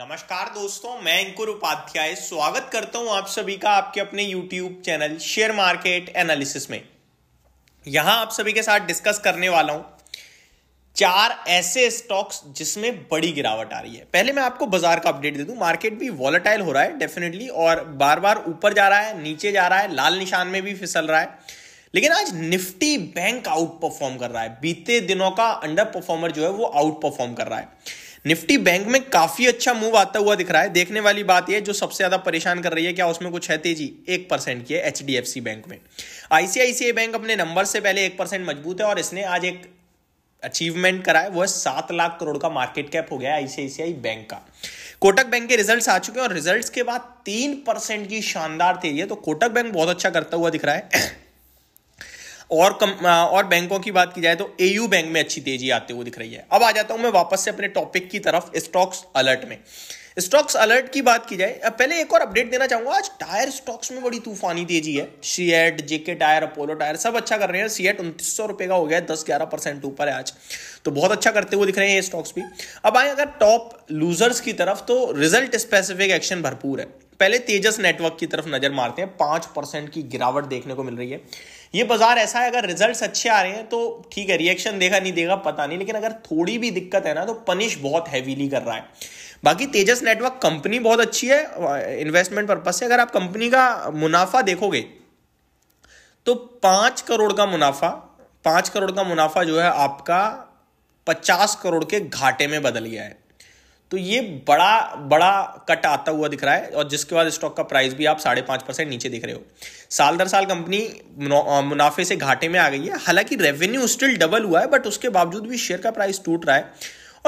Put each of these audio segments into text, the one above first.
नमस्कार दोस्तों मैं अंकुर उपाध्याय स्वागत करता हूं आप सभी का आपके अपने YouTube channel share market analysis में यहां आप सभी के साथ डिस्कस करने वाला हूं चार ऐसे स्टॉक्स जिसमें बड़ी गिरावट आ रही है पहले मैं आपको बाजार का अपडेट दे दूं मार्केट भी वॉलेटाइल हो रहा है डेफिनेटली और बार बार ऊपर जा रहा है नीचे जा रहा है लाल निशान में भी फिसल रहा है लेकिन आज निफ्टी बैंक आउट परफॉर्म कर रहा है बीते दिनों का अंडर परफॉर्मर जो है वो आउट परफॉर्म कर रहा है निफ्टी बैंक में काफी अच्छा मूव आता हुआ दिख रहा है देखने वाली बात यह जो सबसे ज्यादा परेशान कर रही है क्या उसमें कुछ है तेजी एक परसेंट की है एच बैंक में आईसीआईसीआई बैंक अपने नंबर से पहले एक परसेंट मजबूत है और इसने आज एक अचीवमेंट करा है वह सात लाख करोड़ का मार्केट कैप हो गया आईसीआईसीआई बैंक का कोटक बैंक के रिजल्ट्स आ चुके हैं और रिजल्ट्स के बाद तीन परसेंट की शानदार तेजी है तो कोटक बैंक बहुत अच्छा करता हुआ दिख रहा है और कम और बैंकों की बात की जाए तो एयू बैंक में अच्छी तेजी आते हुए दिख रही है अब आ जाता हूं मैं वापस से अपने टॉपिक की तरफ स्टॉक्स अलर्ट में स्टॉक्स अलर्ट की बात की जाए पहले एक और अपडेट देना चाहूंगा आज टायर स्टॉक्स में बड़ी तूफानी तेजी है CEAT JK tyre Apollo tyre सब अच्छा कर रहे हैं सीएट उनतीस सौ रुपए का हो गया दस ग्यारह परसेंट ऊपर है आज तो बहुत अच्छा करते हुए दिख रहे हैं ये स्टॉक्स भी अब आए अगर टॉप लूजर्स की तरफ तो रिजल्ट स्पेसिफिक एक्शन भरपूर है पहले तेजस नेटवर्क की तरफ नजर मारते हैं पांच परसेंट की गिरावट देखने को मिल रही है ये बाजार ऐसा है अगर रिजल्ट्स अच्छे आ रहे हैं तो ठीक है रिएक्शन देगा नहीं देगा पता नहीं लेकिन अगर थोड़ी भी दिक्कत है ना तो पनिश बहुत हैवीली कर रहा है बाकी तेजस नेटवर्क कंपनी बहुत अच्छी है इन्वेस्टमेंट पर्पज से अगर आप कंपनी का मुनाफा देखोगे तो पांच करोड़ का मुनाफा पांच करोड़ का मुनाफा जो है आपका पचास करोड़ के घाटे में बदल गया है तो ये बड़ा बड़ा कट आता हुआ दिख रहा है और जिसके बाद स्टॉक का प्राइस भी आप साढ़े पांच परसेंट नीचे दिख रहे हो साल दर साल कंपनी मुनाफे से घाटे में आ गई है हालांकि रेवेन्यू स्टिल डबल हुआ है बट उसके बावजूद भी शेयर का प्राइस टूट रहा है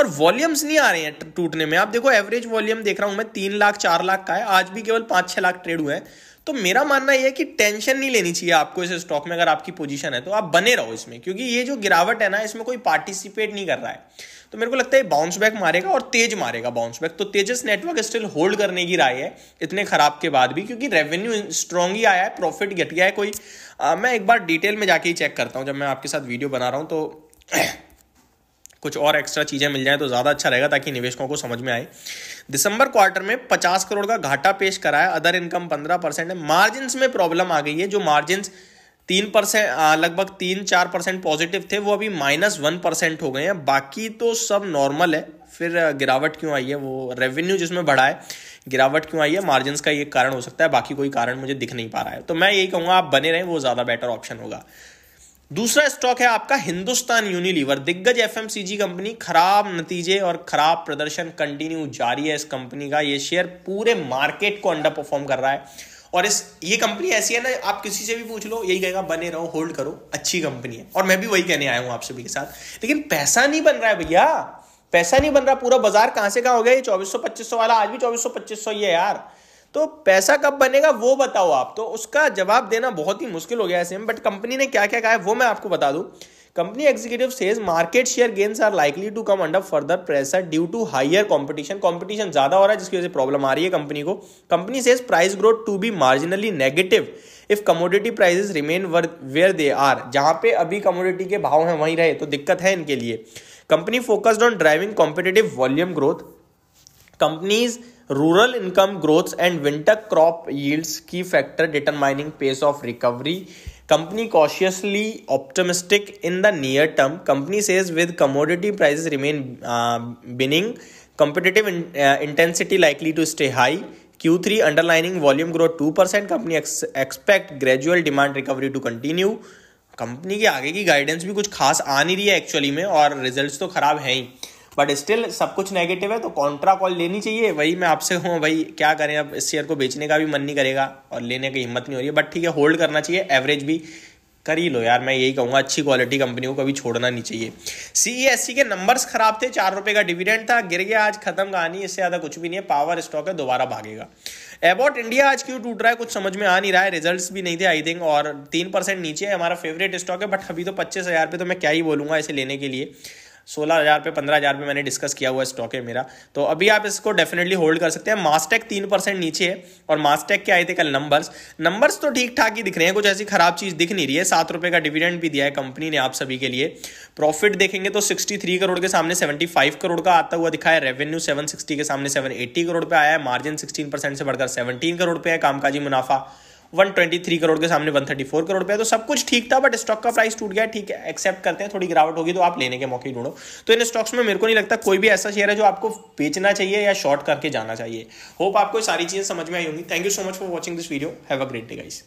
और वॉल्यूम्स नहीं आ रहे हैं टूटने में आप देखो एवरेज वॉल्यूम देख रहा हूं मैं तीन लाख चार लाख का है आज भी केवल पांच छह लाख ट्रेड हुए हैं तो मेरा मानना यह है कि टेंशन नहीं लेनी चाहिए आपको इस स्टॉक में अगर आपकी पोजीशन है तो आप बने रहो इसमें क्योंकि ये जो गिरावट है ना इसमें कोई पार्टिसिपेट नहीं कर रहा है तो मेरे को लगता है बाउंस बैक मारेगा और तेज मारेगा बाउंस बैक तो तेजस नेटवर्क स्टिल होल्ड करने की राय है इतने खराब के बाद भी क्योंकि रेवेन्यू स्ट्रॉन्ग ही आया है प्रॉफिट घट गया है कोई आ, मैं एक बार डिटेल में जाके ही चेक करता हूं जब मैं आपके साथ वीडियो बना रहा हूं तो कुछ और एक्स्ट्रा चीज़ें मिल जाए तो ज़्यादा अच्छा रहेगा ताकि निवेशकों को समझ में आए दिसंबर क्वार्टर में पचास करोड़ का घाटा पेश करा है अदर इनकम पंद्रह परसेंट है मार्जिन में प्रॉब्लम आ गई है जो मार्जिन तीन परसेंट लगभग तीन चार परसेंट पॉजिटिव थे वो अभी माइनस वन परसेंट हो गए हैं बाकी तो सब नॉर्मल है फिर गिरावट क्यों आई है वो रेवेन्यू जिसमें बढ़ा है गिरावट क्यों आई है मार्जिन का ये कारण हो सकता है बाकी कोई कारण मुझे दिख नहीं पा रहा है तो मैं यही कहूँगा आप बने रहें वो ज़्यादा बेटर ऑप्शन होगा दूसरा स्टॉक है आपका हिंदुस्तान यूनिलीवर दिग्गज एफएमसीजी कंपनी खराब नतीजे और खराब प्रदर्शन कंटिन्यू जारी है इस कंपनी का ये शेयर पूरे मार्केट को अंडर परफॉर्म कर रहा है और इस ये कंपनी ऐसी है ना आप किसी से भी पूछ लो यही कहेगा बने रहो होल्ड करो अच्छी कंपनी है और मैं भी वही कहने आया हूं आप सभी के साथ लेकिन पैसा नहीं बन रहा है भैया पैसा नहीं बन रहा पूरा बाजार कहां से कहां हो गया ये चौबीस सौ वाला आज भी चौबीस सौ ही है यार तो पैसा कब बनेगा वो बताओ आप तो उसका जवाब देना बहुत ही मुश्किल हो गया ऐसे सेम बट कंपनी ने क्या क्या कहा है वो मैं आपको बता दूं company executive says market share gains are likely to come under further pressure due to higher competition competition ज्यादा हो रहा है जिसकी वजह से प्रॉब्लम आ रही है कंपनी को company says price growth to be marginally negative if commodity prices remain where they are जहां पे अभी कमोडिटी के भाव हैं वहीं रहे तो दिक्कत है इनके लिए company focused on driving competitive volume growth companies rural income growths and winter crop yields key factor determining pace of recovery company cautiously optimistic in the near term company says with commodity prices remain benign competitive intensity likely to stay high Q three underlining volume growth two percent company expect gradual demand recovery to continue company के आगे की guidance भी कुछ खास आ नहीं रही है actually में और रिजल्ट तो खराब हैं ही बट स्टिल सब कुछ नेगेटिव है तो कॉन्ट्रा कॉल लेनी चाहिए वही मैं आपसे हूँ भाई क्या करें अब इस शेयर को बेचने का भी मन नहीं करेगा और लेने की हिम्मत नहीं हो रही है बट ठीक है होल्ड करना चाहिए एवरेज भी कर ही लो यार मैं यही कहूँगा अच्छी क्वालिटी कंपनी को कभी छोड़ना नहीं चाहिए सी e के नंबर्स खराब थे चार रुपये का डिविडेंड था गिर गया आज खत्म कहानी इससे ज़्यादा कुछ भी नहीं है पावर स्टॉक है दोबारा भागेगा अबाउट इंडिया आज क्यों टूट रहा है कुछ समझ में आ नहीं रहा है रिजल्ट भी नहीं थे आई थिंक और तीन परसेंट नीचे है हमारा फेवरेट स्टॉक है बट अभी तो पच्चीस हज़ार पे तो मैं क्या ही बोलूँगा इसे लेने के लिए सोलह हज़ार पे पंद्रह हज़ार पे मैंने डिस्कस किया हुआ स्टॉक है मेरा तो अभी आप इसको डेफिनेटली होल्ड कर सकते हैं मास्टेक तीन परसेंट नीचे है और मास्टेक के आए थे कल नंबर्स नंबर्स तो ठीक ठाक ही दिख रहे हैं कुछ ऐसी खराब चीज़ दिख नहीं रही है सात रुपये का डिविडेंड भी दिया है कंपनी ने आप सभी के लिए प्रॉफिट देखेंगे तो सिक्सटी थ्री करोड़ के सामने सेवेंटी फाइव करोड़ का आता हुआ दिखा है रेवेन्यू सेवन सिक्सटी के सामने सेवन एट्टी करोड़ पर आया है मार्जिन सिक्सटीन परसेंट से बढ़कर सेवनटीन करोड़ पे है कामकाजी मुनाफा 123 करोड़ के सामने 134 करोड़ पे है तो सब कुछ ठीक था बट स्टॉक का प्राइस टूट गया ठीक है एक्सेप्ट करते हैं थोड़ी गिरावट होगी तो आप लेने के मौके ढूंढो तो इन स्टॉक्स में मेरे को नहीं लगता कोई भी ऐसा शेयर है जो आपको बेचना चाहिए या शॉर्ट करके जाना चाहिए होप आपको सारी चीज़ें समझ में आई होंगी thank you so much for watching this video have a great day guys